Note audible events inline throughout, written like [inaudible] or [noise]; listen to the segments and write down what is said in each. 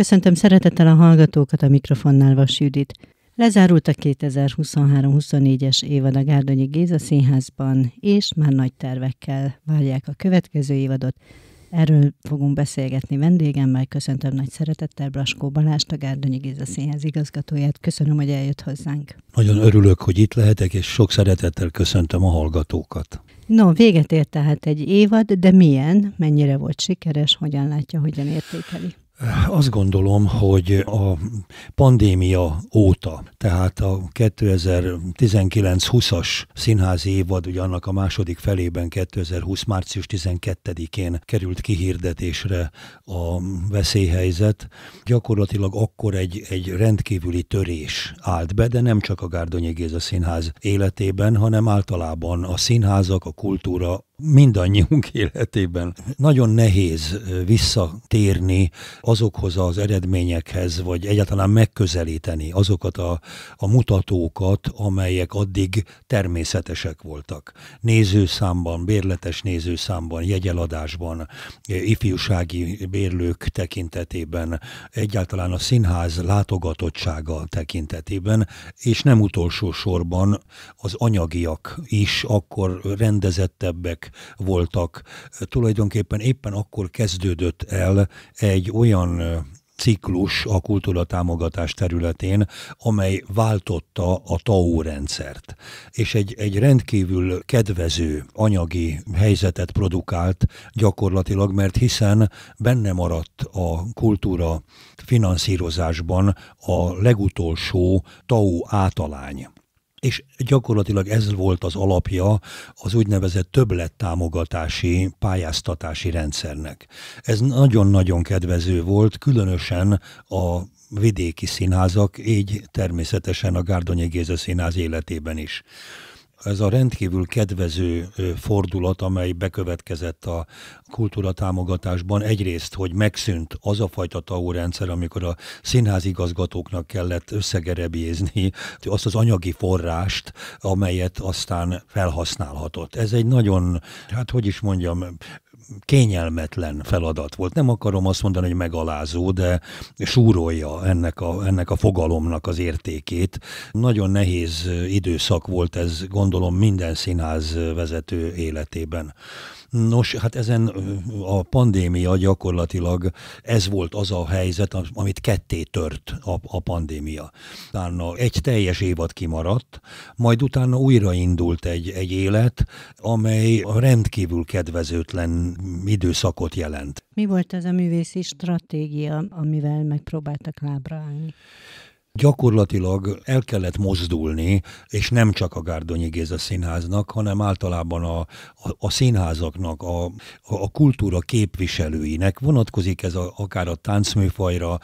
Köszöntöm szeretettel a hallgatókat a mikrofonnál Vas Judit. Lezárult a 2023-24-es évad a Gárdonyi Géza Színházban, és már nagy tervekkel várják a következő évadot. Erről fogunk beszélgetni vendégemmel. Köszöntöm nagy szeretettel Blaskó Balást, a Gárdonyi Géza Színház igazgatóját. Köszönöm, hogy eljött hozzánk. Nagyon örülök, hogy itt lehetek, és sok szeretettel köszöntöm a hallgatókat. No, véget ért tehát egy évad, de milyen, mennyire volt sikeres, hogyan látja, hogyan értékeli? Azt gondolom, hogy a pandémia óta, tehát a 2019-20-as színházi évad, ugye annak a második felében 2020. március 12-én került kihirdetésre a veszélyhelyzet, gyakorlatilag akkor egy, egy rendkívüli törés állt be, de nem csak a Gárdonyi Géza Színház életében, hanem általában a színházak, a kultúra, mindannyiunk [laughs] életében. Nagyon nehéz visszatérni azokhoz az eredményekhez, vagy egyáltalán megközelíteni azokat a, a mutatókat, amelyek addig természetesek voltak. Nézőszámban, bérletes nézőszámban, jegyeladásban, ifjúsági bérlők tekintetében, egyáltalán a színház látogatottsága tekintetében, és nem utolsó sorban az anyagiak is akkor rendezettebbek, voltak. Tulajdonképpen éppen akkor kezdődött el egy olyan ciklus a kultúra támogatás területén, amely váltotta a TAO rendszert, és egy, egy rendkívül kedvező anyagi helyzetet produkált gyakorlatilag, mert hiszen benne maradt a kultúra finanszírozásban a legutolsó TAO átalány és gyakorlatilag ez volt az alapja az úgynevezett többlettámogatási pályáztatási rendszernek. Ez nagyon-nagyon kedvező volt, különösen a vidéki színházak, így természetesen a Gárdonyi Géza Színház életében is ez a rendkívül kedvező fordulat, amely bekövetkezett a kultúratámogatásban, egyrészt, hogy megszűnt az a fajta rendszer, amikor a színházigazgatóknak kellett összegerebézni azt az anyagi forrást, amelyet aztán felhasználhatott. Ez egy nagyon, hát hogy is mondjam, kényelmetlen feladat volt. Nem akarom azt mondani, hogy megalázó, de súrolja ennek a, ennek a fogalomnak az értékét. Nagyon nehéz időszak volt ez, gondolom, minden színház vezető életében. Nos, hát ezen a pandémia gyakorlatilag ez volt az a helyzet, amit ketté tört a, a pandémia. Utána egy teljes évad kimaradt, majd utána újraindult egy, egy élet, amely rendkívül kedvezőtlen időszakot jelent. Mi volt ez a művészi stratégia, amivel megpróbáltak lábra állni? gyakorlatilag el kellett mozdulni, és nem csak a Gárdonyi Géza színháznak, hanem általában a, a, a színházaknak, a, a, kultúra képviselőinek vonatkozik ez a, akár a táncműfajra,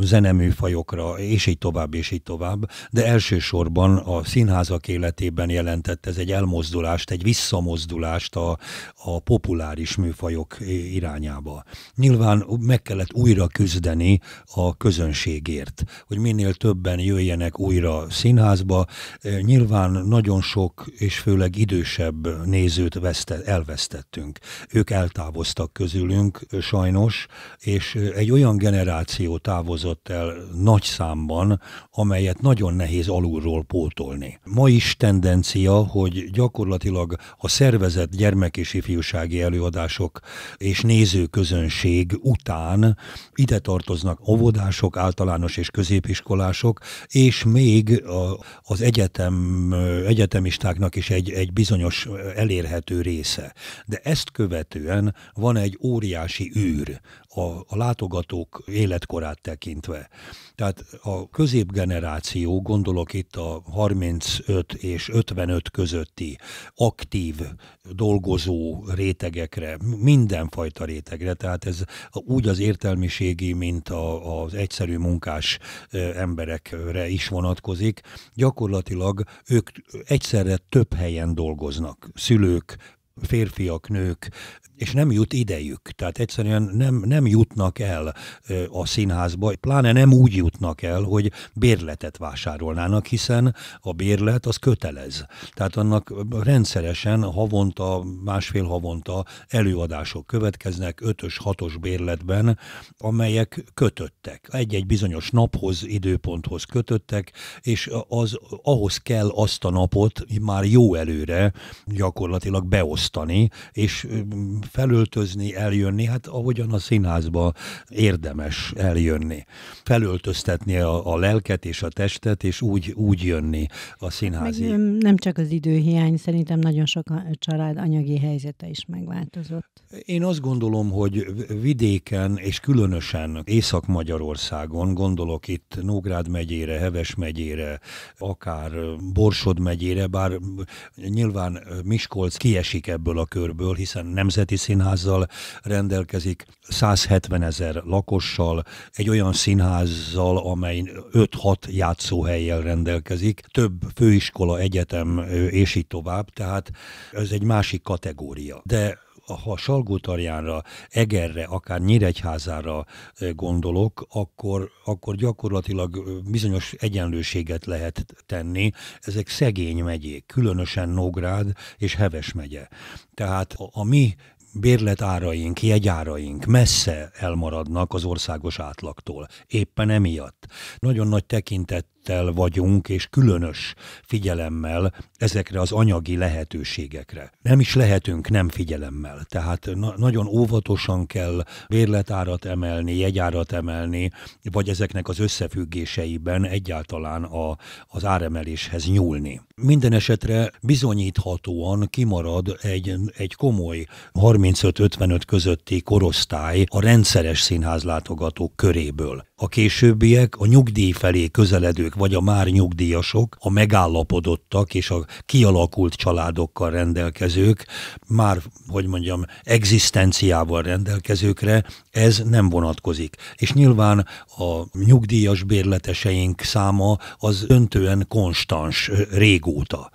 zeneműfajokra, és így tovább, és így tovább, de elsősorban a színházak életében jelentett ez egy elmozdulást, egy visszamozdulást a, a populáris műfajok irányába. Nyilván meg kellett újra küzdeni a közönségért, hogy minél több többen jöjjenek újra színházba. Nyilván nagyon sok és főleg idősebb nézőt vesztett, elvesztettünk. Ők eltávoztak közülünk sajnos, és egy olyan generáció távozott el nagy számban, amelyet nagyon nehéz alulról pótolni. Ma is tendencia, hogy gyakorlatilag a szervezett gyermek és ifjúsági előadások és nézőközönség után ide tartoznak óvodások, általános és középiskolás kutatások, és még a, az egyetem, egyetemistáknak is egy, egy bizonyos elérhető része. De ezt követően van egy óriási űr, a, a látogatók életkorát tekintve. Tehát a középgeneráció, gondolok itt a 35 és 55 közötti aktív dolgozó rétegekre, mindenfajta rétegre, tehát ez úgy az értelmiségi, mint a, az egyszerű munkás emberekre is vonatkozik. Gyakorlatilag ők egyszerre több helyen dolgoznak. Szülők, férfiak, nők, és nem jut idejük. Tehát egyszerűen nem, nem jutnak el a színházba, pláne nem úgy jutnak el, hogy bérletet vásárolnának, hiszen a bérlet az kötelez. Tehát annak rendszeresen havonta, másfél havonta előadások következnek, ötös, hatos bérletben, amelyek kötöttek. Egy-egy bizonyos naphoz, időponthoz kötöttek, és az, ahhoz kell azt a napot már jó előre gyakorlatilag beosztani megosztani, és felöltözni, eljönni, hát ahogyan a színházba érdemes eljönni. Felöltöztetni a, a lelket és a testet, és úgy, úgy jönni a színházi. Meg, nem csak az időhiány, szerintem nagyon sok a család anyagi helyzete is megváltozott. Én azt gondolom, hogy vidéken, és különösen Észak-Magyarországon, gondolok itt Nógrád megyére, Heves megyére, akár Borsod megyére, bár nyilván Miskolc kiesik ebből a körből, hiszen nemzeti színházzal rendelkezik, 170 ezer lakossal, egy olyan színházzal, amely 5-6 játszóhelyjel rendelkezik, több főiskola, egyetem és így tovább, tehát ez egy másik kategória. De ha Salgótarjánra, Egerre, akár Nyíregyházára gondolok, akkor, akkor gyakorlatilag bizonyos egyenlőséget lehet tenni. Ezek szegény megyék, különösen Nógrád és Heves megye. Tehát a, a mi bérletáraink, jegyáraink messze elmaradnak az országos átlagtól, éppen emiatt. Nagyon nagy tekintet tekintettel vagyunk, és különös figyelemmel ezekre az anyagi lehetőségekre. Nem is lehetünk nem figyelemmel, tehát na- nagyon óvatosan kell bérletárat emelni, jegyárat emelni, vagy ezeknek az összefüggéseiben egyáltalán a, az áremeléshez nyúlni. Minden esetre bizonyíthatóan kimarad egy, egy komoly 35-55 közötti korosztály a rendszeres színházlátogatók köréből a későbbiek a nyugdíj felé közeledők, vagy a már nyugdíjasok, a megállapodottak és a kialakult családokkal rendelkezők, már, hogy mondjam, egzisztenciával rendelkezőkre ez nem vonatkozik. És nyilván a nyugdíjas bérleteseink száma az öntően konstans régóta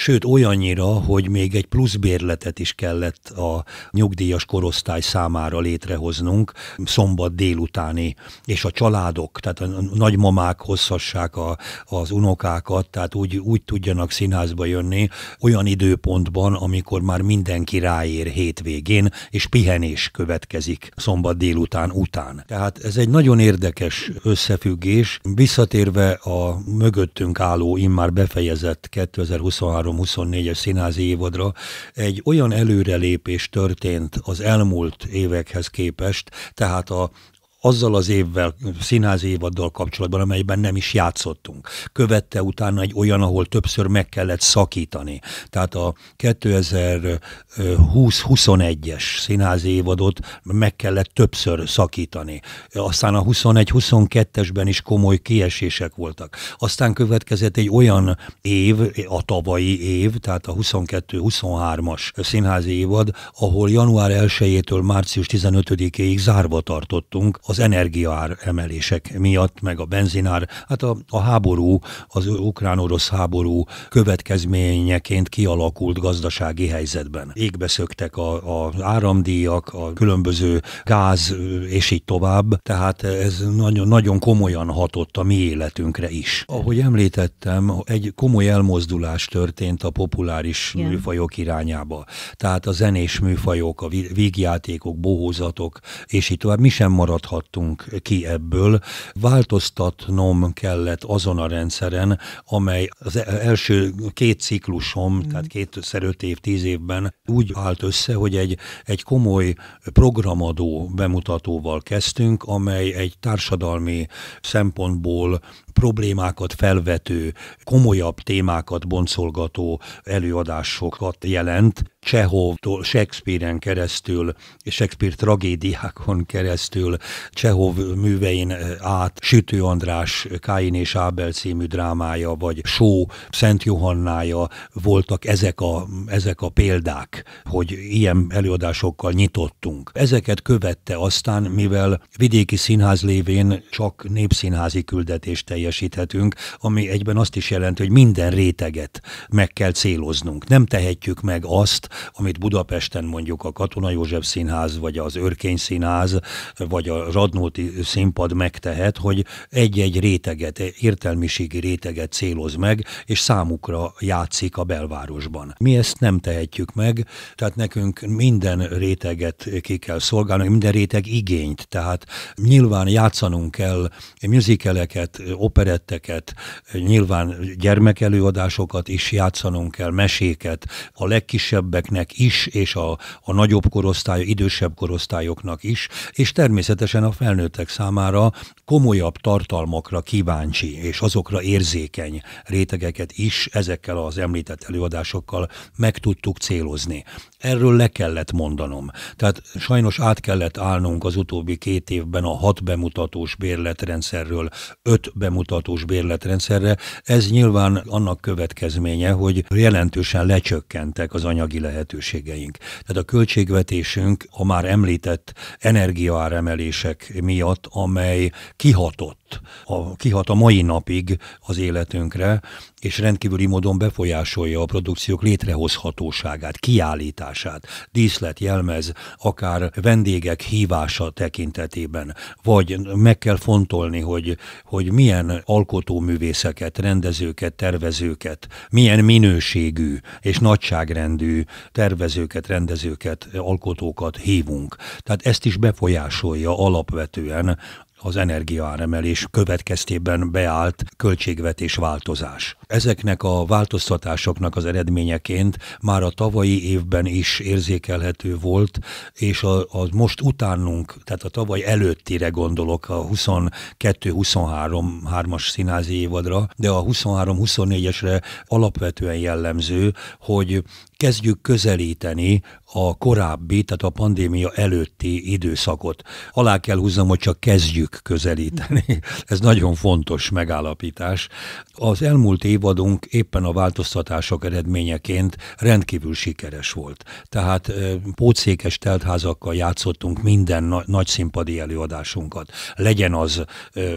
sőt olyannyira, hogy még egy plusz bérletet is kellett a nyugdíjas korosztály számára létrehoznunk szombat délutáni, és a családok, tehát a nagymamák hozhassák a, az unokákat, tehát úgy, úgy tudjanak színházba jönni olyan időpontban, amikor már mindenki ráér hétvégén, és pihenés következik szombat délután után. Tehát ez egy nagyon érdekes összefüggés. Visszatérve a mögöttünk álló, immár befejezett 2023 23-24-es színházi évadra egy olyan előrelépés történt az elmúlt évekhez képest, tehát a, azzal az évvel, színházi évaddal kapcsolatban, amelyben nem is játszottunk. Követte utána egy olyan, ahol többször meg kellett szakítani. Tehát a 2020-21-es színházi évadot meg kellett többször szakítani. Aztán a 21-22-esben is komoly kiesések voltak. Aztán következett egy olyan év, a tavalyi év, tehát a 22-23-as színházi évad, ahol január 1-től március 15-ig zárva tartottunk az energiaár emelések miatt, meg a benzinár, hát a, a háború, az ukrán-orosz háború következményeként kialakult gazdasági helyzetben. Égbe szöktek a, a áramdíjak, a különböző gáz, és így tovább, tehát ez nagyon, nagyon komolyan hatott a mi életünkre is. Ahogy említettem, egy komoly elmozdulás történt a populáris Igen. műfajok irányába. Tehát a zenés műfajok, a vígjátékok, bohózatok, és így tovább, mi sem maradhat szakadtunk ki ebből. Változtatnom kellett azon a rendszeren, amely az e- első két ciklusom, mm. tehát kétszer öt év, tíz évben úgy állt össze, hogy egy, egy komoly programadó bemutatóval kezdtünk, amely egy társadalmi szempontból problémákat felvető, komolyabb témákat boncolgató előadásokat jelent, Csehovtól, Shakespeare-en keresztül, Shakespeare tragédiákon keresztül, Csehov művein eh, át, Sütő András Káin és Ábel című drámája, vagy Só Szent Johannája voltak ezek a, ezek a példák, hogy ilyen előadásokkal nyitottunk. Ezeket követte aztán, mivel vidéki színház lévén csak népszínházi küldetést teljesített, teljesíthetünk, ami egyben azt is jelenti, hogy minden réteget meg kell céloznunk. Nem tehetjük meg azt, amit Budapesten mondjuk a Katona József Színház, vagy az Örkény Színház, vagy a Radnóti színpad megtehet, hogy egy-egy réteget, értelmiségi réteget céloz meg, és számukra játszik a belvárosban. Mi ezt nem tehetjük meg, tehát nekünk minden réteget ki kell szolgálni, minden réteg igényt, tehát nyilván játszanunk kell műzikeleket, op operetteket, nyilván gyermekelőadásokat is játszanunk kell, meséket, a legkisebbeknek is, és a, a nagyobb korosztály, idősebb korosztályoknak is, és természetesen a felnőttek számára komolyabb tartalmakra kíváncsi, és azokra érzékeny rétegeket is ezekkel az említett előadásokkal meg tudtuk célozni. Erről le kellett mondanom. Tehát sajnos át kellett állnunk az utóbbi két évben a hat bemutatós bérletrendszerről öt bemutatós kimutatós bérletrendszerre. Ez nyilván annak következménye, hogy jelentősen lecsökkentek az anyagi lehetőségeink. Tehát a költségvetésünk a már említett energiaáremelések miatt, amely kihatott, a, kihat a mai napig az életünkre, és rendkívüli módon befolyásolja a produkciók létrehozhatóságát, kiállítását, díszlet, jelmez, akár vendégek hívása tekintetében, vagy meg kell fontolni, hogy, hogy milyen milyen alkotóművészeket, rendezőket, tervezőket, milyen minőségű és nagyságrendű tervezőket, rendezőket, alkotókat hívunk. Tehát ezt is befolyásolja alapvetően az energiaáremelés következtében beállt költségvetés változás. Ezeknek a változtatásoknak az eredményeként már a tavalyi évben is érzékelhető volt, és a, a most utánunk, tehát a tavaly előttire gondolok a 22-23-as színázi évadra, de a 23-24-esre alapvetően jellemző, hogy kezdjük közelíteni a korábbi, tehát a pandémia előtti időszakot. Alá kell húznom, hogy csak kezdjük közelíteni. [laughs] Ez nagyon fontos megállapítás. Az elmúlt év évadunk éppen a változtatások eredményeként rendkívül sikeres volt. Tehát pótszékes teltházakkal játszottunk minden na- nagy színpadi előadásunkat. Legyen az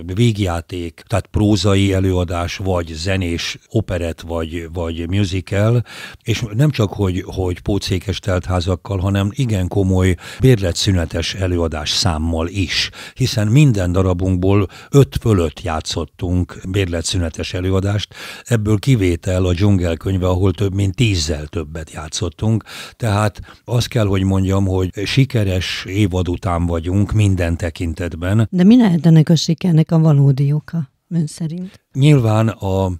végjáték, tehát prózai előadás, vagy zenés operet, vagy, vagy musical, és nem csak, hogy, hogy pótszékes teltházakkal, hanem igen komoly bérletszünetes előadás számmal is, hiszen minden darabunkból öt fölött játszottunk bérletszünetes előadást, ebből kivétel a dzsungelkönyve, ahol több mint tízzel többet játszottunk, tehát azt kell, hogy mondjam, hogy sikeres évad után vagyunk minden tekintetben. De mi lehet ennek a sikernek a valódi oka? ön szerint? Nyilván a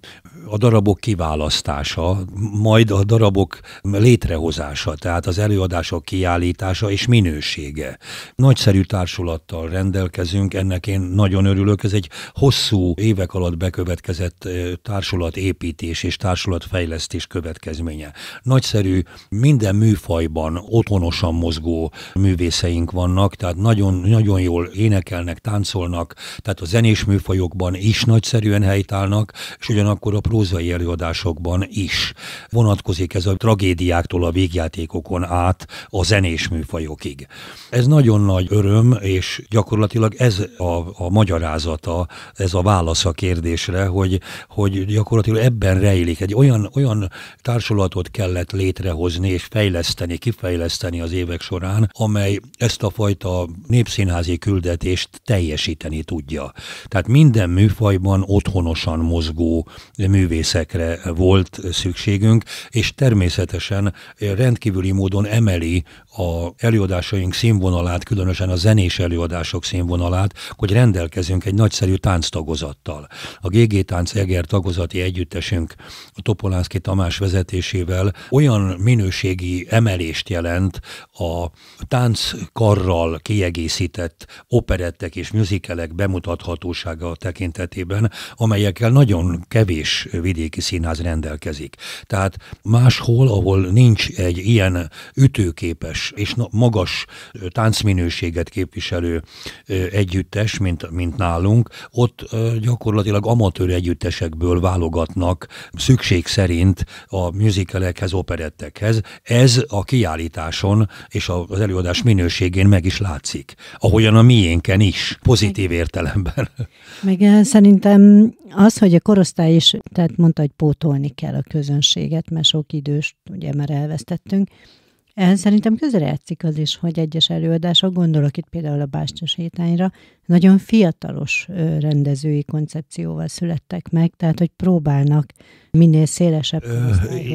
a darabok kiválasztása, majd a darabok létrehozása, tehát az előadások kiállítása és minősége. Nagyszerű társulattal rendelkezünk, ennek én nagyon örülök. Ez egy hosszú évek alatt bekövetkezett társulatépítés és társulatfejlesztés következménye. Nagyszerű, minden műfajban otthonosan mozgó művészeink vannak, tehát nagyon, nagyon jól énekelnek, táncolnak, tehát a zenés műfajokban is nagyszerűen helytállnak, és ugyanakkor a pró prózai előadásokban is. Vonatkozik ez a tragédiáktól a végjátékokon át a zenés műfajokig. Ez nagyon nagy öröm, és gyakorlatilag ez a, a magyarázata, ez a válasz a kérdésre, hogy, hogy gyakorlatilag ebben rejlik. Egy olyan, olyan társulatot kellett létrehozni és fejleszteni, kifejleszteni az évek során, amely ezt a fajta népszínházi küldetést teljesíteni tudja. Tehát minden műfajban otthonosan mozgó mű művészekre volt szükségünk, és természetesen rendkívüli módon emeli a előadásaink színvonalát, különösen a zenés előadások színvonalát, hogy rendelkezünk egy nagyszerű tánctagozattal. A GG Tánc Eger tagozati együttesünk a Topolánszki Tamás vezetésével olyan minőségi emelést jelent a tánckarral kiegészített operettek és műzikelek bemutathatósága tekintetében, amelyekkel nagyon kevés vidéki színház rendelkezik. Tehát máshol, ahol nincs egy ilyen ütőképes erős és magas táncminőséget képviselő együttes, mint, mint nálunk, ott gyakorlatilag amatőr együttesekből válogatnak szükség szerint a műzikelekhez, operettekhez. Ez a kiállításon és az előadás minőségén meg is látszik. Ahogyan a miénken is, pozitív [laughs] meg, értelemben. Eh, meg szerintem az, hogy a korosztály is, tehát mondta, hogy pótolni kell a közönséget, mert sok időst ugye már elvesztettünk, ez szerintem közrejátszik az is, hogy egyes előadások, gondolok itt például a Bástya sétányra, nagyon fiatalos rendezői koncepcióval születtek meg, tehát hogy próbálnak minél szélesebb Ö,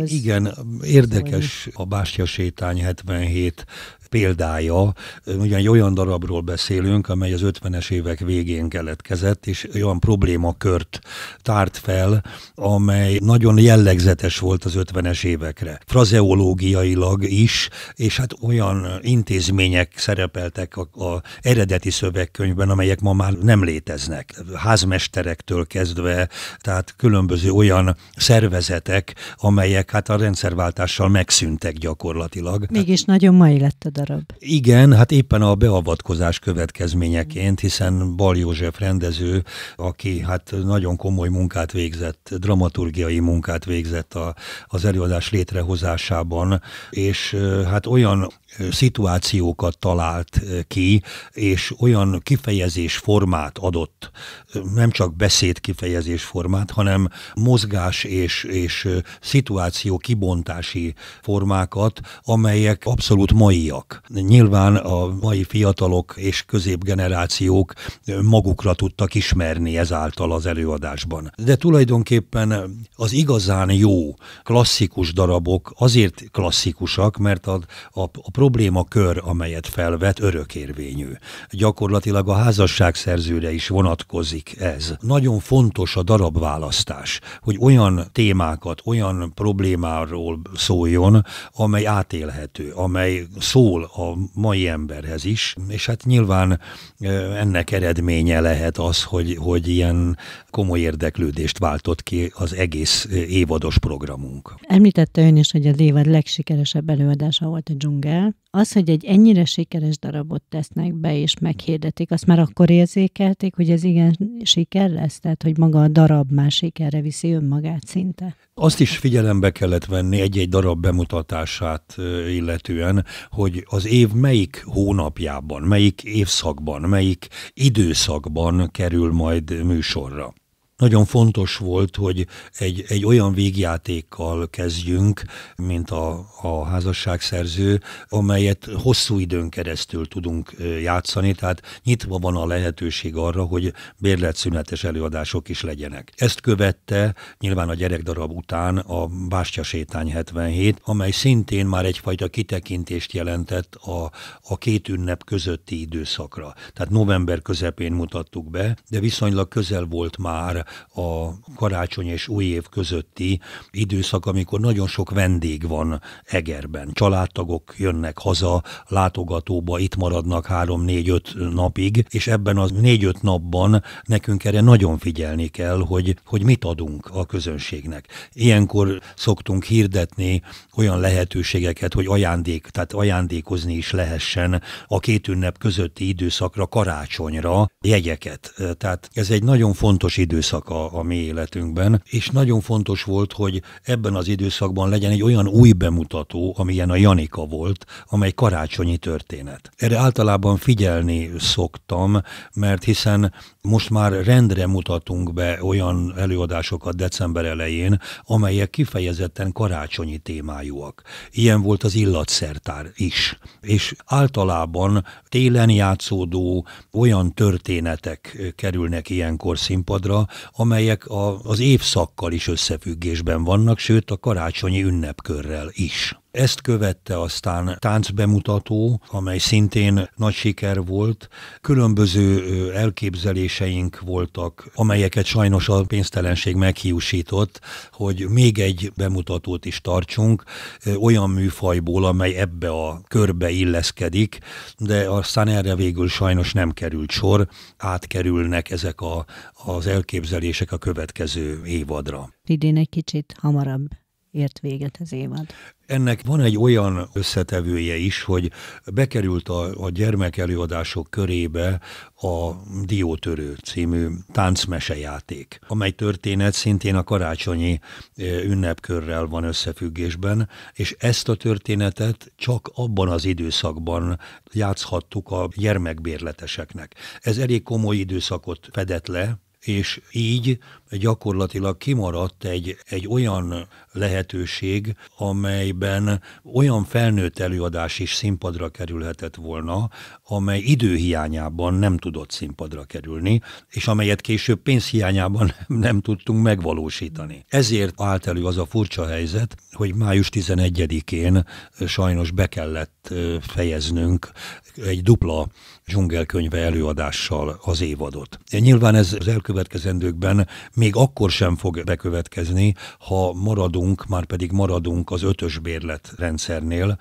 Igen, érdekes szólni. a Bástya sétány 77 példája. Ugyan egy olyan darabról beszélünk, amely az 50-es évek végén keletkezett, és olyan problémakört tárt fel, amely nagyon jellegzetes volt az 50-es évekre. Frazeológiailag is, és hát olyan intézmények szerepeltek a, a eredeti szövegkönyvben, amely amelyek ma már nem léteznek. Házmesterektől kezdve, tehát különböző olyan szervezetek, amelyek hát a rendszerváltással megszűntek gyakorlatilag. Mégis hát, nagyon mai lett a darab. Igen, hát éppen a beavatkozás következményeként, hiszen Bal József rendező, aki hát nagyon komoly munkát végzett, dramaturgiai munkát végzett a, az előadás létrehozásában, és hát olyan szituációkat talált eh, ki, és olyan kifejezés formát adott, eh, nem csak beszéd kifejezés formát, hanem mozgás és, és eh, szituáció kibontási formákat, amelyek abszolút maiak. Nyilván a mai fiatalok és középgenerációk magukra tudtak ismerni ezáltal az előadásban. De tulajdonképpen az igazán jó klasszikus darabok azért klasszikusak, mert a, a, a problémakör, amelyet felvet, örökérvényű. Gyakorlatilag a házasságszerzőre is vonatkozik ez. Nagyon fontos a darabválasztás, hogy olyan témákat, olyan problémáról szóljon, amely átélhető, amely szól a mai emberhez is, és hát nyilván ennek eredménye lehet az, hogy, hogy ilyen komoly érdeklődést váltott ki az egész évados programunk. Említette ön is, hogy az évad legsikeresebb előadása volt a dzsungel az, hogy egy ennyire sikeres darabot tesznek be és meghirdetik, azt már akkor érzékelték, hogy ez igen siker lesz? Tehát, hogy maga a darab már sikerre viszi önmagát szinte? Azt is figyelembe kellett venni egy-egy darab bemutatását illetően, hogy az év melyik hónapjában, melyik évszakban, melyik időszakban kerül majd műsorra nagyon fontos volt, hogy egy, egy olyan végjátékkal kezdjünk, mint a, a házasságszerző, amelyet hosszú időn keresztül tudunk játszani, tehát nyitva van a lehetőség arra, hogy bérletszünetes előadások is legyenek. Ezt követte nyilván a gyerekdarab után a Bástya sétány 77, amely szintén már egyfajta kitekintést jelentett a, a két ünnep közötti időszakra. Tehát november közepén mutattuk be, de viszonylag közel volt már a karácsony és új év közötti időszak, amikor nagyon sok vendég van Egerben. Családtagok jönnek haza, látogatóba itt maradnak három négy öt napig, és ebben az négy-öt napban nekünk erre nagyon figyelni kell, hogy, hogy mit adunk a közönségnek. Ilyenkor szoktunk hirdetni olyan lehetőségeket, hogy ajándék, tehát ajándékozni is lehessen a két ünnep közötti időszakra, karácsonyra jegyeket. Tehát ez egy nagyon fontos időszak időszaka a mi életünkben, és nagyon fontos volt, hogy ebben az időszakban legyen egy olyan új bemutató, amilyen a Janika volt, amely karácsonyi történet. Erre általában figyelni szoktam, mert hiszen most már rendre mutatunk be olyan előadásokat december elején, amelyek kifejezetten karácsonyi témájúak. Ilyen volt az illatszertár is. És általában télen játszódó olyan történetek kerülnek ilyenkor színpadra, amelyek a, az évszakkal is összefüggésben vannak, sőt a karácsonyi ünnepkörrel is. Ezt követte aztán táncbemutató, amely szintén nagy siker volt. Különböző elképzeléseink voltak, amelyeket sajnos a pénztelenség meghiúsított, hogy még egy bemutatót is tartsunk, olyan műfajból, amely ebbe a körbe illeszkedik, de aztán erre végül sajnos nem került sor, átkerülnek ezek a, az elképzelések a következő évadra. Idén egy kicsit hamarabb ért véget az évad. Ennek van egy olyan összetevője is, hogy bekerült a, a gyermekelőadások körébe a Diótörő című táncmesejáték, amely történet szintén a karácsonyi ünnepkörrel van összefüggésben, és ezt a történetet csak abban az időszakban játszhattuk a gyermekbérleteseknek. Ez elég komoly időszakot fedett le, és így gyakorlatilag kimaradt egy, egy olyan lehetőség, amelyben olyan felnőtt előadás is színpadra kerülhetett volna, amely időhiányában nem tudott színpadra kerülni, és amelyet később pénzhiányában nem, [laughs] nem tudtunk megvalósítani. Ezért állt elő az a furcsa helyzet, hogy május 11-én sajnos be kellett fejeznünk egy dupla dzsungelkönyve előadással az évadot. Nyilván ez az elkövetkezendőkben még akkor sem fog bekövetkezni, ha maradunk, már pedig maradunk az ötös bérlet rendszernél,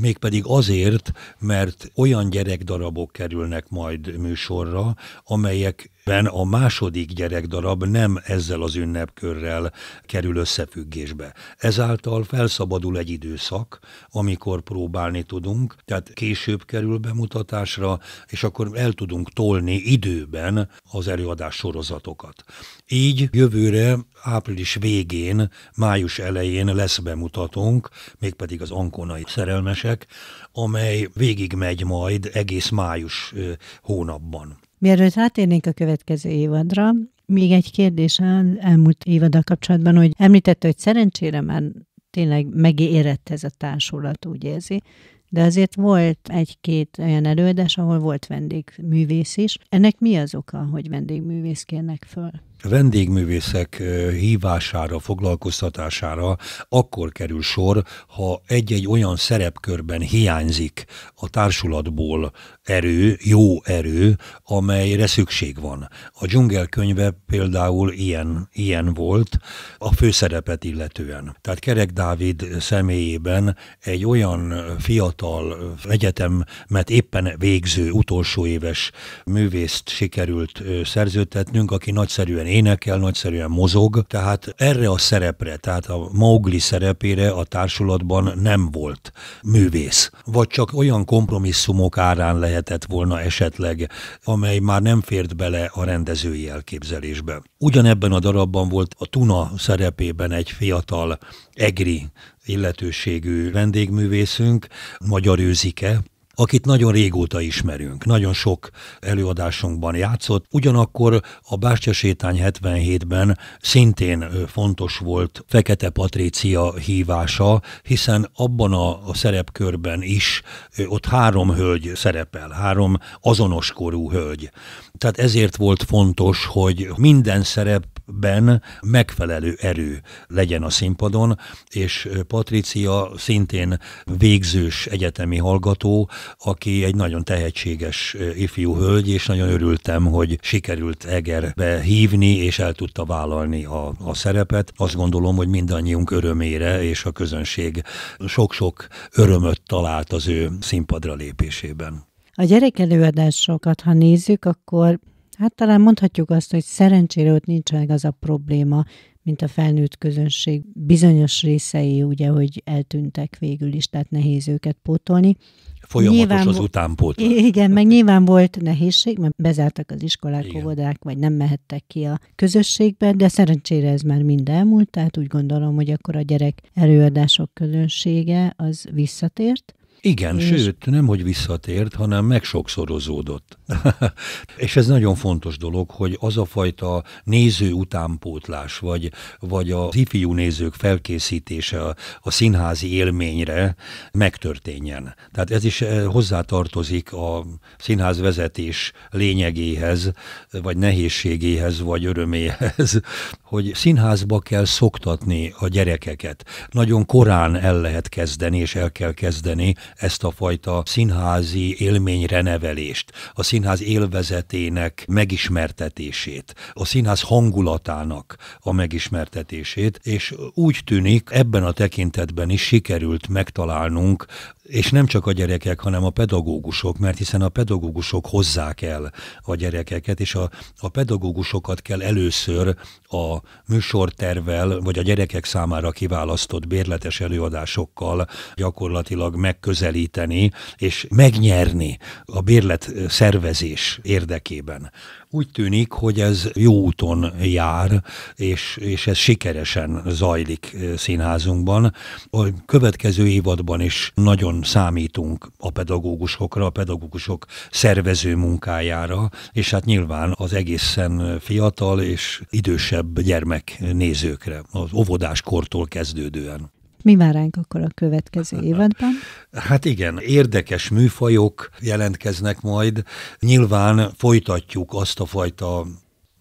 mégpedig azért, mert olyan gyerekdarabok kerülnek majd műsorra, amelyek Ben a második gyerekdarab nem ezzel az ünnepkörrel kerül összefüggésbe. Ezáltal felszabadul egy időszak, amikor próbálni tudunk, tehát később kerül bemutatásra, és akkor el tudunk tolni időben az előadás sorozatokat. Így jövőre április végén, május elején lesz bemutatónk, mégpedig az Ankonai Szerelmesek, amely végigmegy majd egész május hónapban. Mielőtt rátérnénk a következő évadra, még egy kérdés el, elmúlt évaddal kapcsolatban, hogy említette, hogy szerencsére már tényleg megérett ez a társulat, úgy érzi, de azért volt egy-két olyan előadás, ahol volt vendégművész is. Ennek mi az oka, hogy vendégművész kérnek föl? vendégművészek hívására, foglalkoztatására akkor kerül sor, ha egy-egy olyan szerepkörben hiányzik a társulatból erő, jó erő, amelyre szükség van. A dzsungel könyve például ilyen, ilyen volt a főszerepet illetően. Tehát Kerek Dávid személyében egy olyan fiatal egyetemet éppen végző utolsó éves művészt sikerült szerződtetnünk, aki nagyszerűen énekel, nagyszerűen mozog, tehát erre a szerepre, tehát a Mowgli szerepére a társulatban nem volt művész. Vagy csak olyan kompromisszumok árán lehetett volna esetleg, amely már nem fért bele a rendezői elképzelésbe. Ugyanebben a darabban volt a Tuna szerepében egy fiatal egri illetőségű vendégművészünk, Magyar Őzike, akit nagyon régóta ismerünk, nagyon sok előadásunkban játszott. Ugyanakkor a bástya-sétány 77-ben szintén fontos volt Fekete Patrícia hívása, hiszen abban a, a szerepkörben is ott három hölgy szerepel, három azonos korú hölgy. Tehát ezért volt fontos, hogy minden szerep ben megfelelő erő legyen a színpadon, és Patricia szintén végzős egyetemi hallgató, aki egy nagyon tehetséges ifjú hölgy, és nagyon örültem, hogy sikerült Egerbe hívni, és el tudta vállalni a, a szerepet. Azt gondolom, hogy mindannyiunk örömére, és a közönség sok-sok örömöt talált az ő színpadra lépésében. A gyerekelőadásokat, ha nézzük, akkor hát talán mondhatjuk azt, hogy szerencsére ott nincs meg az a probléma, mint a felnőtt közönség bizonyos részei, ugye, hogy eltűntek végül is, tehát nehéz őket pótolni. Folyamatos nyilván az utánpótlás. [laughs] Igen, meg nyilván volt nehézség, mert bezártak az iskolák, igen. óvodák, vagy nem mehettek ki a közösségbe, de szerencsére ez már mind elmúlt, tehát úgy gondolom, hogy akkor a gyerek előadások közönsége az visszatért. Igen, és... sőt, nem hogy visszatért, hanem megsokszorozódott. [laughs] és ez nagyon fontos dolog, hogy az a fajta néző utánpótlás, vagy, vagy az ifjú nézők felkészítése a, a színházi élményre megtörténjen. Tehát ez is eh, hozzátartozik a színház vezetés lényegéhez, vagy nehézségéhez, vagy öröméhez, [laughs] hogy színházba kell szoktatni a gyerekeket. Nagyon korán el lehet kezdeni, és el kell kezdeni ezt a fajta színházi élményre nevelést, a színház élvezetének megismertetését, a színház hangulatának a megismertetését, és úgy tűnik ebben a tekintetben is sikerült megtalálnunk és nem csak a gyerekek, hanem a pedagógusok, mert hiszen a pedagógusok hozzák el a gyerekeket, és a, a pedagógusokat kell először a műsortervel, vagy a gyerekek számára kiválasztott bérletes előadásokkal gyakorlatilag megközelíteni, és megnyerni a bérlet szervezés érdekében. Úgy tűnik, hogy ez jó úton jár, és, és ez sikeresen zajlik eh, színházunkban. A következő évadban is nagyon számítunk a pedagógusokra, a pedagógusok szervező munkájára, és hát nyilván az egészen fiatal és idősebb gyermeknézőkre, az óvodás kortól kezdődően. Mi már ránk akkor a következő hát, évadban? Hát igen, érdekes műfajok jelentkeznek majd. Nyilván folytatjuk azt a fajta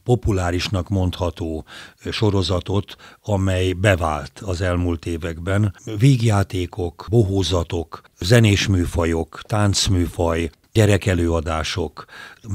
populárisnak mondható sorozatot, amely bevált az elmúlt években. Vígjátékok, bohózatok, zenés műfajok, táncműfaj, gyerekelőadások,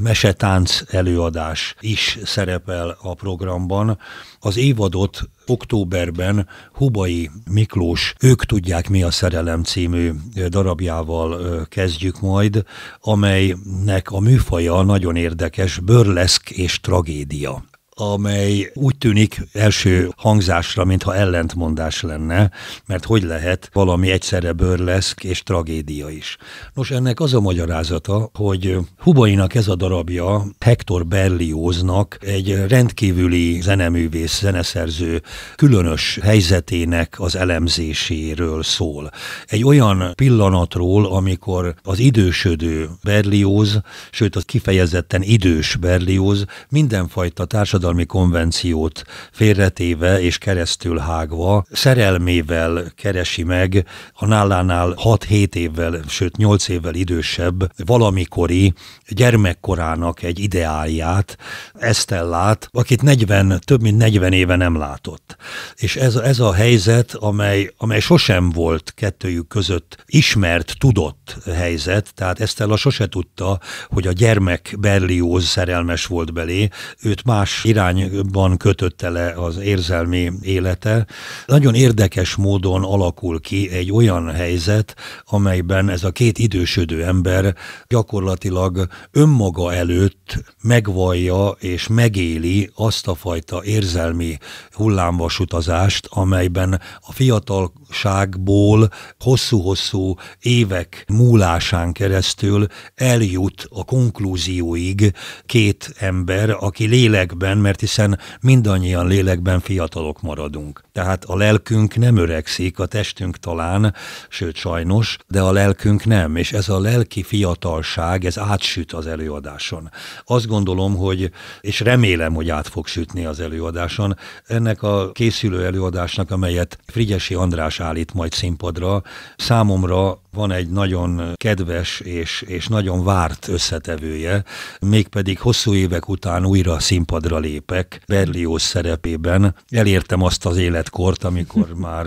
mesetánc előadás is szerepel a programban. Az évadot októberben Hubai Miklós Ők tudják mi a szerelem című darabjával kezdjük majd, amelynek a műfaja nagyon érdekes, burleszk és tragédia amely úgy tűnik első hangzásra, mintha ellentmondás lenne, mert hogy lehet valami egyszerre bőrleszk és tragédia is. Nos, ennek az a magyarázata, hogy Hubainak ez a darabja Hector Berlióznak egy rendkívüli zeneművész, zeneszerző különös helyzetének az elemzéséről szól. Egy olyan pillanatról, amikor az idősödő Berlioz, sőt az kifejezetten idős Berlioz mindenfajta társadalmi társadalmi konvenciót félretéve és keresztül hágva szerelmével keresi meg a nálánál 6-7 évvel, sőt 8 évvel idősebb valamikori gyermekkorának egy ideáját, Esztellát, akit 40, több mint 40 éve nem látott. És ez, ez a helyzet, amely, amely sosem volt kettőjük között ismert, tudott helyzet, tehát Esztella sose tudta, hogy a gyermek Berlioz szerelmes volt belé, őt más irányban kötötte le az érzelmi élete. Nagyon érdekes módon alakul ki egy olyan helyzet, amelyben ez a két idősödő ember gyakorlatilag önmaga előtt megvallja és megéli azt a fajta érzelmi hullámvasutazást, amelyben a fiatalságból hosszú-hosszú évek múlásán keresztül eljut a konklúzióig két ember, aki lélekben mert hiszen mindannyian lélekben fiatalok maradunk. Tehát a lelkünk nem öregszik, a testünk talán, sőt sajnos, de a lelkünk nem, és ez a lelki fiatalság, ez átsüt az előadáson. Azt gondolom, hogy, és remélem, hogy át fog sütni az előadáson, ennek a készülő előadásnak, amelyet Frigyesi András állít majd színpadra, számomra van egy nagyon kedves és, és nagyon várt összetevője, mégpedig hosszú évek után újra színpadra lépek Berlioz szerepében. Elértem azt az életkort, amikor [laughs] már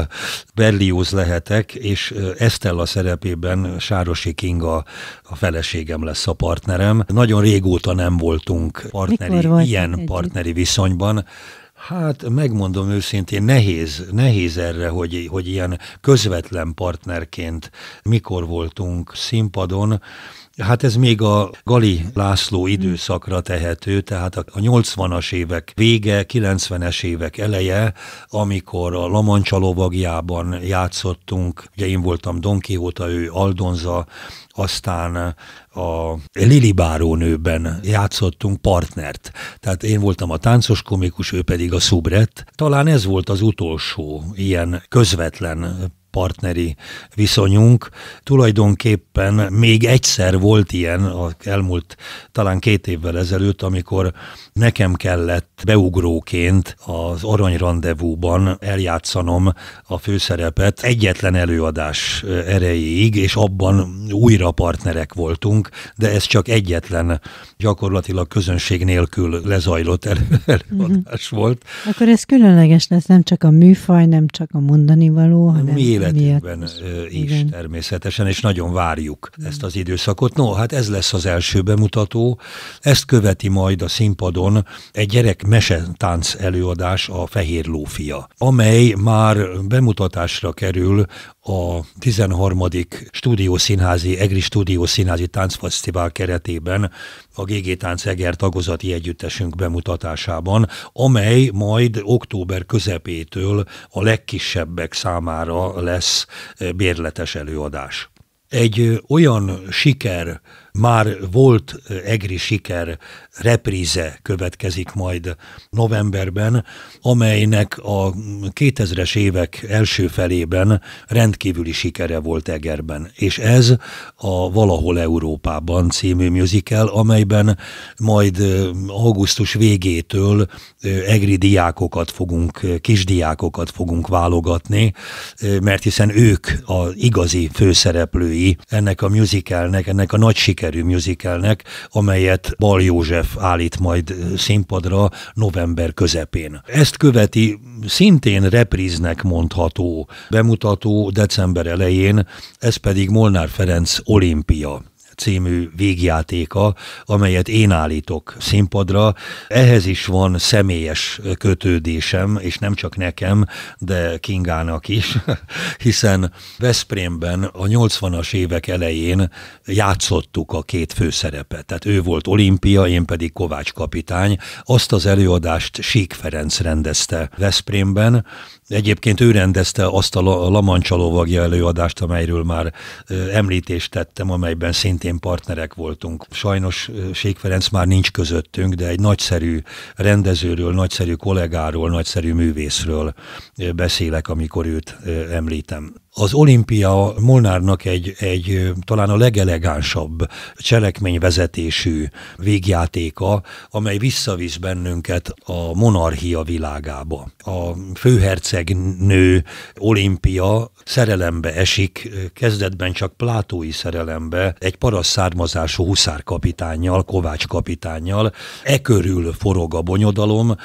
[laughs] Berlioz lehetek, és Estella szerepében Sárosi Kinga a feleségem lesz a partnerem. Nagyon régóta nem voltunk partneri, ilyen együtt? partneri viszonyban. Hát megmondom őszintén, nehéz, nehéz erre, hogy, hogy ilyen közvetlen partnerként mikor voltunk színpadon. Hát ez még a Gali László időszakra tehető, tehát a 80-as évek vége, 90-es évek eleje, amikor a Lamancsa lovagjában játszottunk, ugye én voltam Don Quixote, ő Aldonza, aztán a Lili nőben játszottunk partnert. Tehát én voltam a táncos komikus, ő pedig a szubrett. Talán ez volt az utolsó ilyen közvetlen partneri viszonyunk. Tulajdonképpen még egyszer volt ilyen, a elmúlt talán két évvel ezelőtt, amikor nekem kellett beugróként az Arany Rendezvúban eljátszanom a főszerepet egyetlen előadás eh, erejéig, és abban újra partnerek voltunk, de ez csak egyetlen gyakorlatilag közönség nélkül lezajlott elő, mhm. előadás mm-hmm. volt. Akkor ez különleges lesz, nem csak a műfaj, nem csak a mondani való, hanem... Mi életünkben miatt. is Igen. természetesen, és nagyon várjuk Igen. ezt az időszakot. No, hát ez lesz az első bemutató, ezt követi majd a színpadon egy gyerek mesetánc előadás a Fehér Lófia, amely már bemutatásra kerül a 13. Színházi, EGRI Színházi táncfesztivál keretében a GG Tánc Eger tagozati együttesünk bemutatásában, amely majd október közepétől a legkisebbek számára lesz eh, bérletes előadás. Egy eh, olyan siker már volt egri siker repríze következik majd novemberben, amelynek a 2000-es évek első felében rendkívüli sikere volt Egerben. És ez a Valahol Európában című musical, amelyben majd augusztus végétől egri diákokat fogunk, kisdiákokat fogunk válogatni, mert hiszen ők az igazi főszereplői ennek a musicalnek, ennek a nagy siker sikerű musicalnek, amelyet Bal József állít majd színpadra november közepén. Ezt követi szintén repríznek mondható bemutató december elején, ez pedig Molnár Ferenc olimpia című végjátéka, amelyet én állítok színpadra. Ehhez is van személyes kötődésem, és nem csak nekem, de Kingának is, [laughs] hiszen Veszprémben a 80-as évek elején játszottuk a két főszerepet. Tehát ő volt Olimpia, én pedig Kovács kapitány. Azt az előadást Sík Ferenc rendezte Veszprémben, Egyébként ő rendezte azt a Lamancsalóvagja előadást, amelyről már említést tettem, amelyben szintén partnerek voltunk. Sajnos Sék Ferenc már nincs közöttünk, de egy nagyszerű rendezőről, nagyszerű kollégáról, nagyszerű művészről beszélek, amikor őt említem. Az olimpia Molnárnak egy, egy talán a legelegánsabb cselekményvezetésű végjátéka, amely visszavisz bennünket a monarchia világába. A főherceg rengeteg nő olimpia szerelembe esik, kezdetben csak plátói szerelembe, egy parasz származású huszár kapitányjal, kovács kapitányjal. E körül forog a bonyodalom,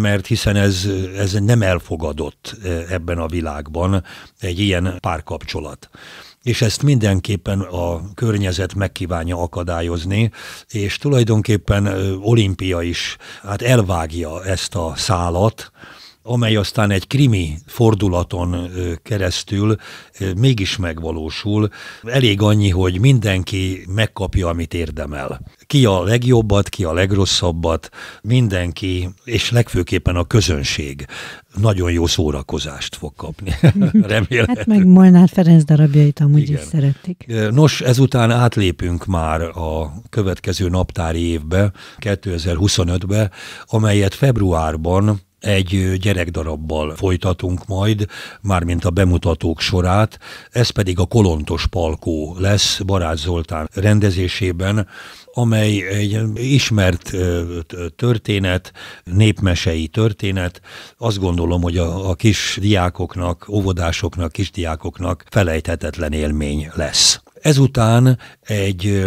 mert hiszen ez, ez nem elfogadott ebben a világban egy ilyen párkapcsolat és ezt mindenképpen a környezet megkívánja akadályozni, és tulajdonképpen olimpia is hát elvágja ezt a szálat, amely aztán egy krimi fordulaton keresztül mégis megvalósul. Elég annyi, hogy mindenki megkapja, amit érdemel. Ki a legjobbat, ki a legrosszabbat, mindenki, és legfőképpen a közönség nagyon jó szórakozást fog kapni. [laughs] Remélem. Hát meg Molnár Ferenc darabjait amúgy Igen. is szeretik. Nos, ezután átlépünk már a következő naptári évbe, 2025-be, amelyet februárban egy gyerekdarabbal folytatunk majd, mármint a bemutatók sorát, ez pedig a Kolontos Palkó lesz Barát Zoltán rendezésében, amely egy ismert történet, népmesei történet. Azt gondolom, hogy a, a kis diákoknak, óvodásoknak, kisdiákoknak felejthetetlen élmény lesz. Ezután egy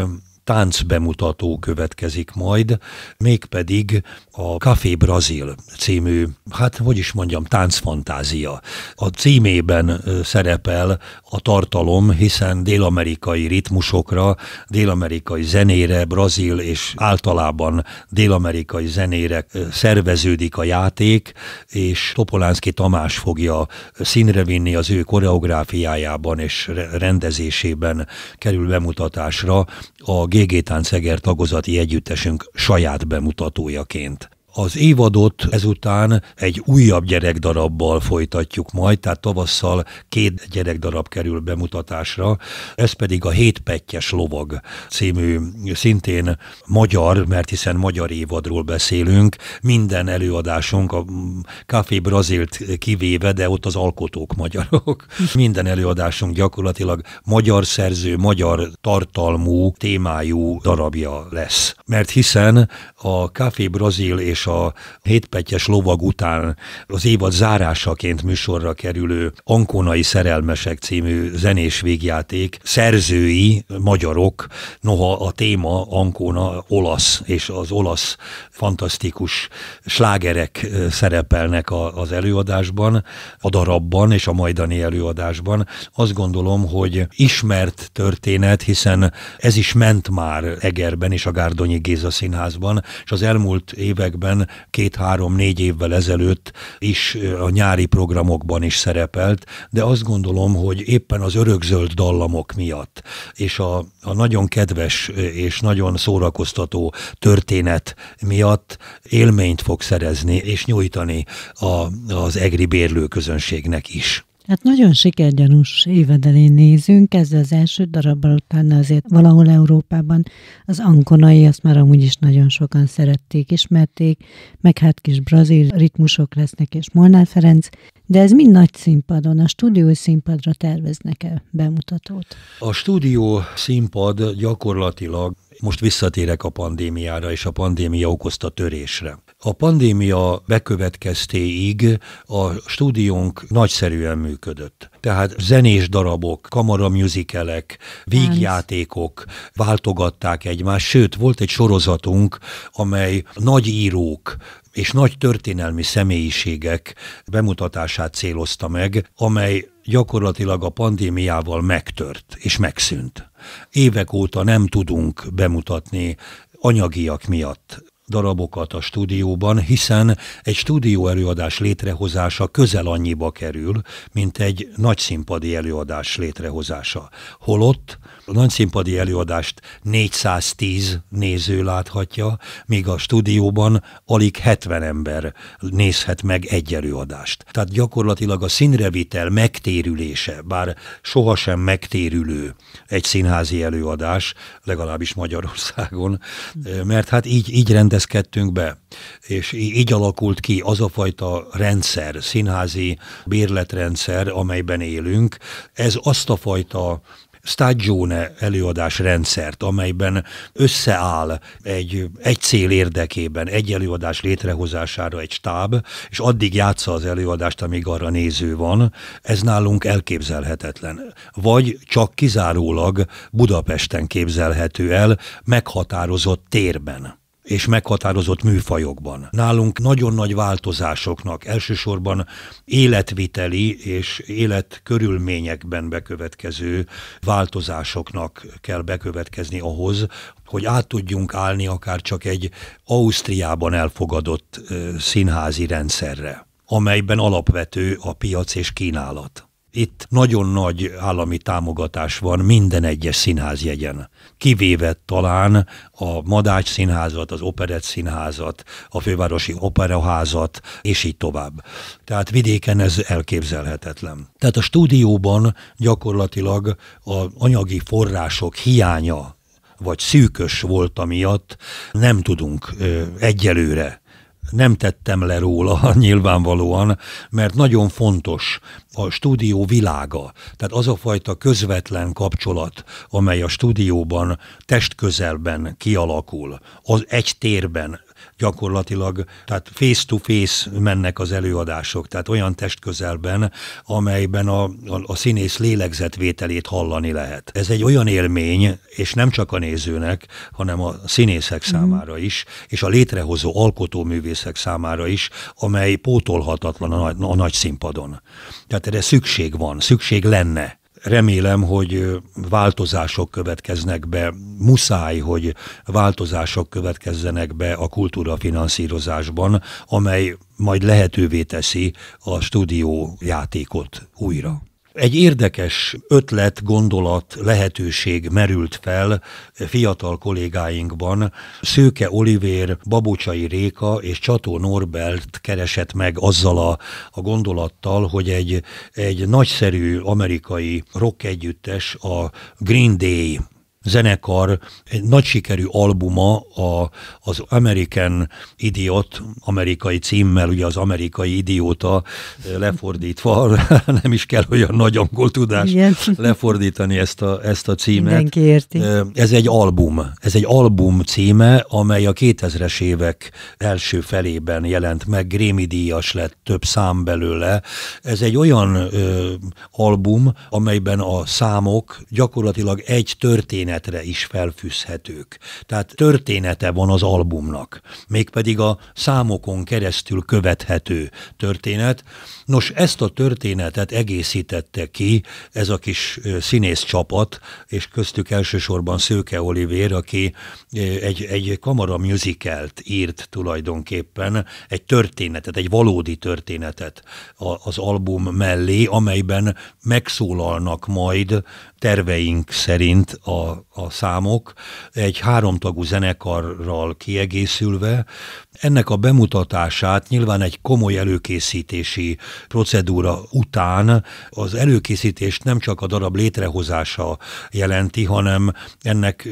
táncbemutató következik majd, mégpedig a Café Brazil című, hát hogy is mondjam, táncfantázia. A címében szerepel a tartalom, hiszen dél-amerikai ritmusokra, dél-amerikai zenére, brazil és általában dél-amerikai zenére szerveződik a játék, és Topolánszki Tamás fogja színre vinni az ő koreográfiájában és rendezésében kerül bemutatásra a Égétán Szeger tagozati együttesünk saját bemutatójaként. Az évadot ezután egy újabb gyerekdarabbal folytatjuk majd, tehát tavasszal két gyerekdarab kerül bemutatásra, ez pedig a Hétpettyes lovag című, szintén magyar, mert hiszen magyar évadról beszélünk, minden előadásunk, a Café Brazilt kivéve, de ott az alkotók magyarok. Minden előadásunk gyakorlatilag magyar szerző, magyar tartalmú, témájú darabja lesz. Mert hiszen a Café Brazil és és a hétpetyes lovag után az évad zárásaként műsorra kerülő Ankonai Szerelmesek című zenés végjáték szerzői magyarok, noha a téma Ankona olasz, és az olasz fantasztikus slágerek eh, szerepelnek az előadásban, a darabban és a majdani előadásban. Azt gondolom, hogy ismert történet, hiszen ez is ment már Egerben és a Gárdonyi Géza Színházban, és az elmúlt években tulajdonképpen két-három-négy évvel ezelőtt is a nyári programokban is szerepelt, de azt gondolom, hogy éppen az örökzöld dallamok miatt, és a, a nagyon kedves és nagyon szórakoztató történet miatt élményt fog szerezni és nyújtani a, az egri bérlőközönségnek is. Hát nagyon sikergyanús évedelén nézünk, ez az első darabban utána azért valahol Európában az ankonai, azt már amúgy is nagyon sokan szerették, ismerték, meg hát kis brazil ritmusok lesznek, és Molnár Ferenc, de ez mind nagy színpadon, a stúdió színpadra terveznek-e bemutatót? A stúdió színpad gyakorlatilag most visszatérek a pandémiára és a pandémia okozta törésre. A pandémia bekövetkeztéig a stúdiónk nagyszerűen működött. Tehát zenés darabok, kamara műzikelek, vígjátékok váltogatták egymást, sőt, volt egy sorozatunk, amely nagy írók, és nagy történelmi személyiségek bemutatását célozta meg, amely gyakorlatilag a pandémiával megtört és megszűnt. Évek óta nem tudunk bemutatni anyagiak miatt darabokat a stúdióban, hiszen egy stúdió előadás létrehozása közel annyiba kerül, mint egy nagy színpadi előadás létrehozása. Holott a nagy színpadi előadást 410 néző láthatja, míg a stúdióban alig 70 ember nézhet meg egy előadást. Tehát gyakorlatilag a színrevitel megtérülése, bár sohasem megtérülő egy színházi előadás, legalábbis Magyarországon, mert hát így, így rendez rendezkedtünk be, és így alakult ki az a fajta rendszer, színházi bérletrendszer, amelyben élünk. Ez azt a fajta stagione előadás rendszert, amelyben összeáll egy, egy cél érdekében, egy előadás létrehozására egy stáb, és addig játsza az előadást, amíg arra néző van, ez nálunk elképzelhetetlen. Vagy csak kizárólag Budapesten képzelhető el, meghatározott térben és meghatározott műfajokban. Nálunk nagyon nagy változásoknak, elsősorban életviteli és életkörülményekben bekövetkező változásoknak kell bekövetkezni ahhoz, hogy át tudjunk állni akár csak egy Ausztriában elfogadott színházi rendszerre amelyben alapvető a piac és kínálat. Itt nagyon nagy állami támogatás van minden egyes színházjegyen. Kivéve talán a Madács színházat, az Operett színházat, a Fővárosi Operaházat, és így tovább. Tehát vidéken ez elképzelhetetlen. Tehát a stúdióban gyakorlatilag a anyagi források hiánya vagy szűkös volt amiatt, nem tudunk ö, egyelőre nem tettem le róla [laughs] nyilvánvalóan, mert nagyon fontos a stúdió világa, tehát az a fajta közvetlen kapcsolat, amely a stúdióban testközelben kialakul, az egy térben gyakorlatilag, tehát face-to-face mennek az előadások, tehát olyan testközelben, amelyben a, a, a színész lélegzetvételét hallani lehet. Ez egy olyan élmény, és nem csak a nézőnek, hanem a színészek mm. számára is, és a létrehozó alkotóművészek számára is, amely pótolhatatlan a, a nagy színpadon. Tehát erre szükség van, szükség lenne remélem, hogy változások következnek be, muszáj, hogy változások következzenek be a kultúrafinanszírozásban, amely majd lehetővé teszi a stúdió játékot újra. Egy érdekes ötlet, gondolat, lehetőség merült fel fiatal kollégáinkban. Szőke Olivér, Babocsai Réka és Csató Norbert keresett meg azzal a, a gondolattal, hogy egy, egy nagyszerű amerikai rock együttes, a Green Day zenekar egy nagy sikerű albuma a, az American Idiot, amerikai címmel, ugye az amerikai idióta eh, lefordítva, [laughs] nem is kell olyan nagy angol tudás Igen. lefordítani ezt a, ezt a címet. Mindenki érti. Eh, ez egy album, ez egy album címe, amely a 2000-es évek első felében jelent meg, Grémi díjas lett több szám belőle. Ez egy olyan ö, eh, album, amelyben a számok gyakorlatilag egy történet ötletre is felfűzhetők. Tehát története van az albumnak, mégpedig a számokon keresztül követhető történet. Nos, ezt a történetet egészítette ki ez a kis színész csapat, és köztük elsősorban Szőke Olivér, aki egy, egy kamara musicalt írt tulajdonképpen, egy történetet, egy valódi történetet az album mellé, amelyben megszólalnak majd terveink szerint a a számok, egy háromtagú zenekarral kiegészülve, ennek a bemutatását nyilván egy komoly előkészítési procedúra után az előkészítést nem csak a darab létrehozása jelenti, hanem ennek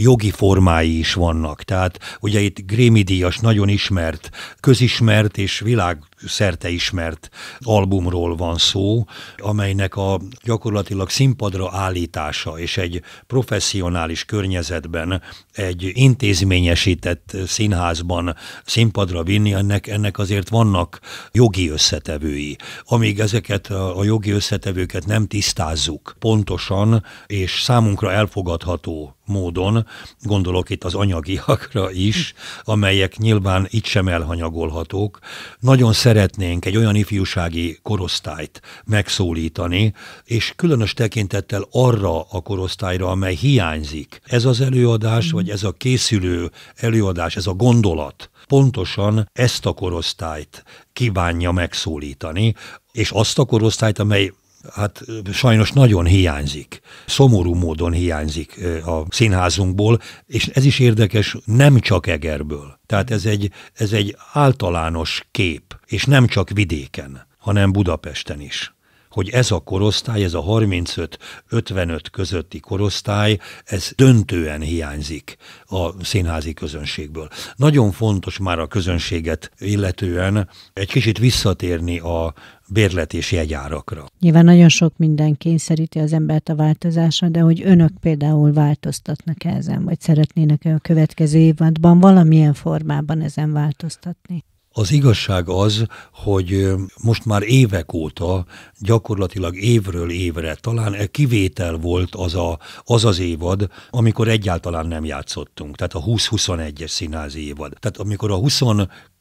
jogi formái is vannak. Tehát ugye itt Grémi Díjas nagyon ismert, közismert és világ szerte ismert albumról van szó, amelynek a gyakorlatilag színpadra állítása és egy professzionális környezetben egy intézményesített színházban színpadra vinni, ennek, ennek azért vannak jogi összetevői. Amíg ezeket a, a jogi összetevőket nem tisztázzuk pontosan és számunkra elfogadható módon, gondolok itt az anyagiakra is, amelyek nyilván itt sem elhanyagolhatók. Nagyon szeretnénk egy olyan ifjúsági korosztályt megszólítani, és különös tekintettel arra a korosztályra, amely hiányzik. Ez az előadás, vagy hogy ez a készülő előadás, ez a gondolat pontosan ezt a korosztályt kívánja megszólítani, és azt a korosztályt, amely hát sajnos nagyon hiányzik, szomorú módon hiányzik a színházunkból, és ez is érdekes, nem csak Egerből. Tehát ez egy, ez egy általános kép, és nem csak vidéken, hanem Budapesten is hogy ez a korosztály, ez a 35-55 közötti korosztály, ez döntően hiányzik a színházi közönségből. Nagyon fontos már a közönséget illetően egy kicsit visszatérni a bérlet és jegyárakra. Nyilván nagyon sok minden kényszeríti az embert a változásra, de hogy önök például változtatnak ezen, vagy szeretnének a következő évadban valamilyen formában ezen változtatni? Az igazság az, hogy most már évek óta, gyakorlatilag évről évre, talán e kivétel volt az, a, az az évad, amikor egyáltalán nem játszottunk, tehát a 20-21-es színházi évad. Tehát amikor a 20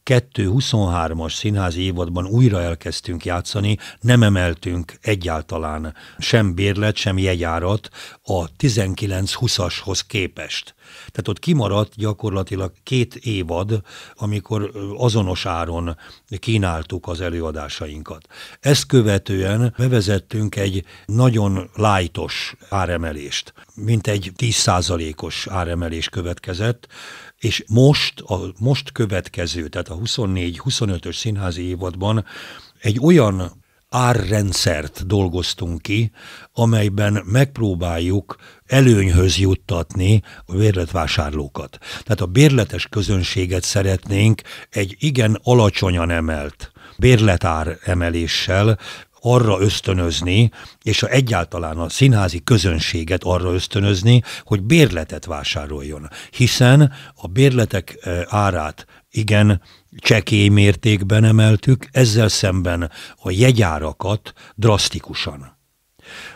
2-23-as színházi évadban újra elkezdtünk játszani, nem emeltünk egyáltalán sem bérlet, sem jegyárat a 19-20-ashoz képest. Tehát ott kimaradt gyakorlatilag két évad, amikor azonos áron kínáltuk az előadásainkat. Ezt követően bevezettünk egy nagyon lájtos áremelést, mint egy 10%-os áremelés következett, és most, a most következő, tehát a 24-25-ös színházi évadban egy olyan árrendszert dolgoztunk ki, amelyben megpróbáljuk előnyhöz juttatni a bérletvásárlókat. Tehát a bérletes közönséget szeretnénk egy igen alacsonyan emelt bérletár emeléssel arra ösztönözni, és a egyáltalán a színházi közönséget arra ösztönözni, hogy bérletet vásároljon. Hiszen a bérletek e, árát igen csekély mértékben emeltük, ezzel szemben a jegyárakat drasztikusan.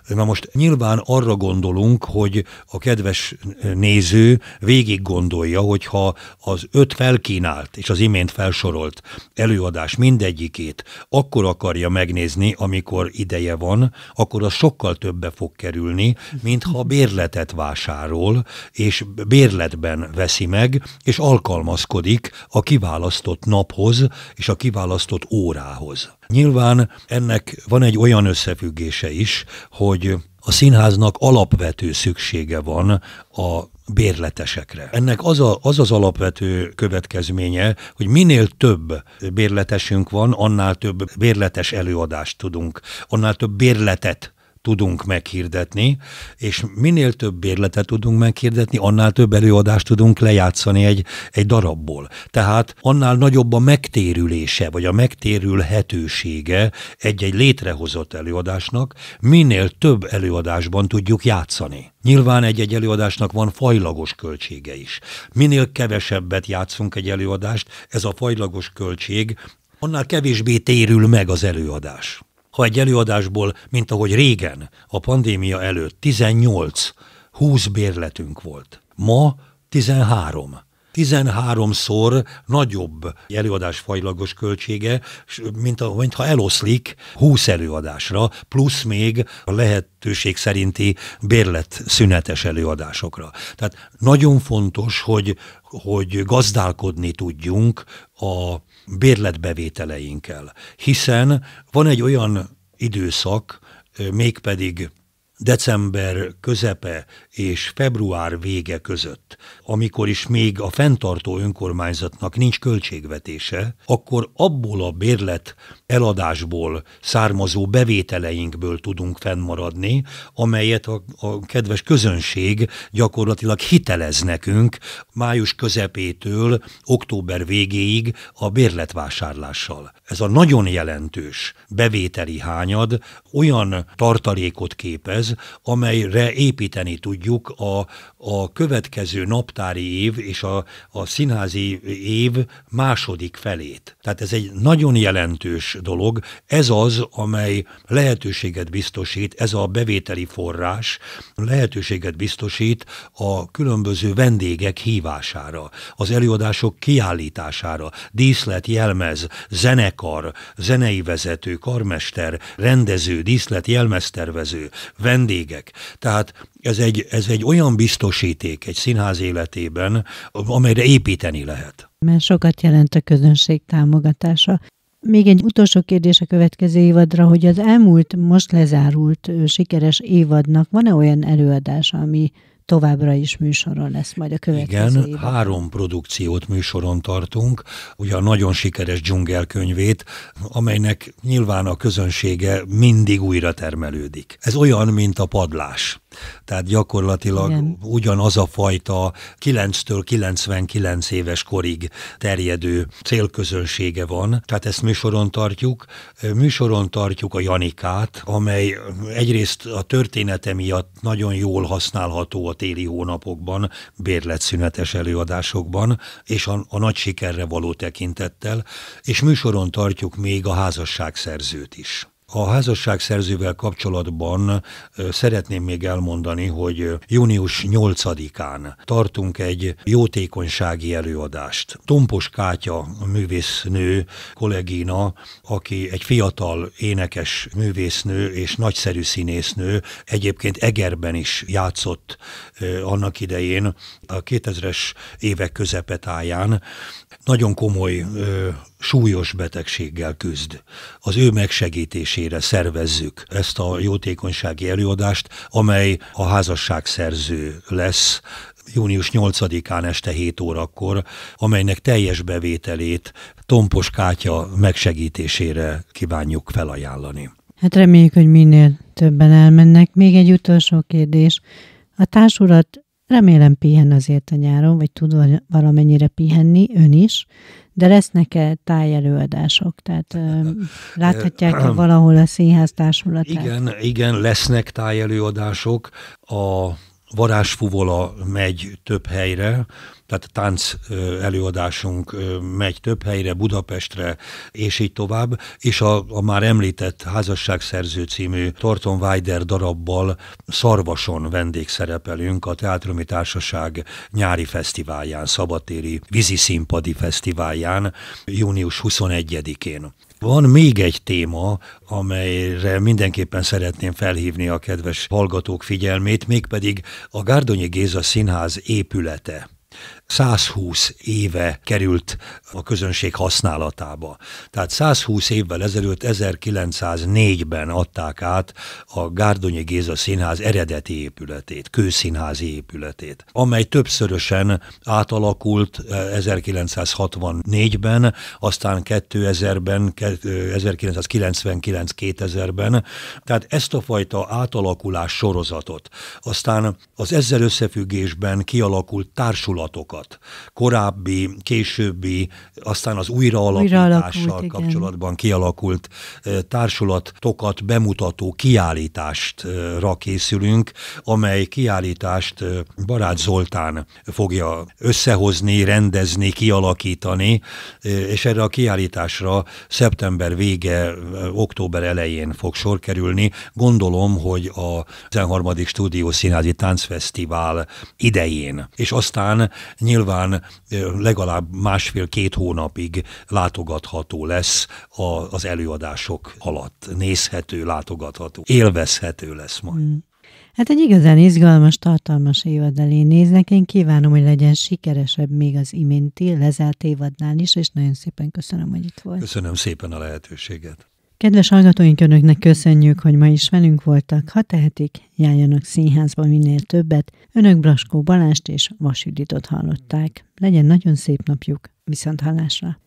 Na most nyilván arra gondolunk, hogy a kedves néző végig gondolja, hogyha az öt felkínált és az imént felsorolt előadás mindegyikét akkor akarja megnézni, amikor ideje van, akkor az sokkal többe fog kerülni, mint ha bérletet vásárol, és bérletben veszi meg, és alkalmazkodik a kiválasztott naphoz és a kiválasztott órához. Nyilván ennek van egy olyan összefüggése is, hogy hogy a színháznak alapvető szüksége van a bérletesekre. Ennek az, a, az az alapvető következménye, hogy minél több bérletesünk van, annál több bérletes előadást tudunk, annál több bérletet tudunk meghirdetni, és minél több bérletet tudunk meghirdetni, annál több előadást tudunk lejátszani egy, egy darabból. Tehát annál nagyobb a megtérülése, vagy a megtérülhetősége egy-egy létrehozott előadásnak, minél több előadásban tudjuk játszani. Nyilván egy-egy előadásnak van fajlagos költsége is. Minél kevesebbet játszunk egy előadást, ez a fajlagos költség, annál kevésbé térül meg az előadás ha egy előadásból, mint ahogy régen, a pandémia előtt 18, 20 bérletünk volt. Ma 13. 13-szor nagyobb előadásfajlagos költsége, mint, a, mint ha eloszlik 20 előadásra, plusz még a lehetőség szerinti bérlet szünetes előadásokra. Tehát nagyon fontos, hogy, hogy gazdálkodni tudjunk a bérletbevételeinkkel. Hiszen van egy olyan időszak, mégpedig december közepe és február vége között, amikor is még a fenntartó önkormányzatnak nincs költségvetése, akkor abból a bérlet eladásból származó bevételeinkből tudunk fennmaradni, amelyet a, a kedves közönség gyakorlatilag hitelez nekünk május közepétől október végéig a bérletvásárlással. Ez a nagyon jelentős bevételi hányad olyan tartalékot képez, amelyre építeni tudjuk összeadjuk a, a következő naptári év és a, a színházi év második felét. Tehát ez egy nagyon jelentős dolog, ez az, amely lehetőséget biztosít, ez a bevételi forrás lehetőséget biztosít a különböző vendégek hívására, az előadások kiállítására, díszlet, jelmez, zenekar, zenei vezető, karmester, rendező, díszlet, jelmeztervező, vendégek. Tehát ez egy, ez egy olyan biztosíték egy színház életében, amelyre építeni lehet. Mert sokat jelent a közönség támogatása. Még egy utolsó kérdés a következő évadra, hogy az elmúlt, most lezárult sikeres évadnak van-e olyan előadása, ami továbbra is műsoron lesz majd a következő Igen, évben. három produkciót műsoron tartunk, ugye a nagyon sikeres dzsungelkönyvét, amelynek nyilván a közönsége mindig újra termelődik. Ez olyan, mint a padlás. Tehát gyakorlatilag Igen. ugyanaz a fajta 9-től 99 éves korig terjedő célközönsége van. Tehát ezt műsoron tartjuk. Műsoron tartjuk a Janikát, amely egyrészt a története miatt nagyon jól használható a téli hónapokban, bérletszünetes előadásokban, és a, a nagy sikerre való tekintettel, és műsoron tartjuk még a házasságszerzőt is. A házasságszerzővel kapcsolatban szeretném még elmondani, hogy június 8-án tartunk egy jótékonysági előadást. Tompos Kátya művésznő kollégina, aki egy fiatal énekes művésznő és nagyszerű színésznő, egyébként Egerben is játszott annak idején a 2000-es évek közepetáján. Nagyon komoly súlyos betegséggel küzd. Az ő megsegítésére szervezzük ezt a jótékonysági előadást, amely a házasságszerző lesz június 8-án este 7 órakor, amelynek teljes bevételét Tompos Kátya megsegítésére kívánjuk felajánlani. Hát reméljük, hogy minél többen elmennek. Még egy utolsó kérdés. A társulat remélem pihen azért a nyáron, vagy tud valamennyire pihenni, ön is, de lesznek-e tájelőadások? Tehát láthatják -e valahol a színház társulatát? Igen, igen, lesznek tájelőadások. A varázsfuvola megy több helyre, tehát tánc előadásunk megy több helyre, Budapestre, és így tovább, és a, a már említett Házasságszerző című Torton Weider darabbal Szarvason vendégszerepelünk a Teátrumi Társaság nyári fesztiválján, vízi színpadi fesztiválján, június 21-én. Van még egy téma, amelyre mindenképpen szeretném felhívni a kedves hallgatók figyelmét, mégpedig a Gárdonyi Géza Színház épülete. 120 éve került a közönség használatába. Tehát 120 évvel ezelőtt 1904-ben adták át a Gárdonyi Géza Színház eredeti épületét, kőszínházi épületét, amely többszörösen átalakult 1964-ben, eh, aztán 2000-ben, 1999-2000-ben. Eh, Tehát ezt a fajta átalakulás sorozatot, aztán az ezzel összefüggésben kialakult társulatokat, sokat. Korábbi, későbbi, aztán az újraalapítással kapcsolatban igen. kialakult társulatokat bemutató kiállítástra készülünk, amely kiállítást Barát Zoltán fogja összehozni, rendezni, kialakítani, és erre a kiállításra szeptember vége, október elején fog sor kerülni. Gondolom, hogy a 13. Stúdió Színházi Táncfesztivál idején. És aztán nyilván legalább másfél-két hónapig látogatható lesz a, az előadások alatt. Nézhető, látogatható, élvezhető lesz majd. Mm. Hát egy igazán izgalmas, tartalmas évad elé néznek. Én kívánom, hogy legyen sikeresebb még az iménti lezárt évadnál is, és nagyon szépen köszönöm, hogy itt volt. Köszönöm szépen a lehetőséget. Kedves hallgatóink, Önöknek köszönjük, hogy ma is velünk voltak. Ha tehetik, járjanak színházba minél többet. Önök Braskó Balást és Vasüditot hallották. Legyen nagyon szép napjuk, viszont hallásra!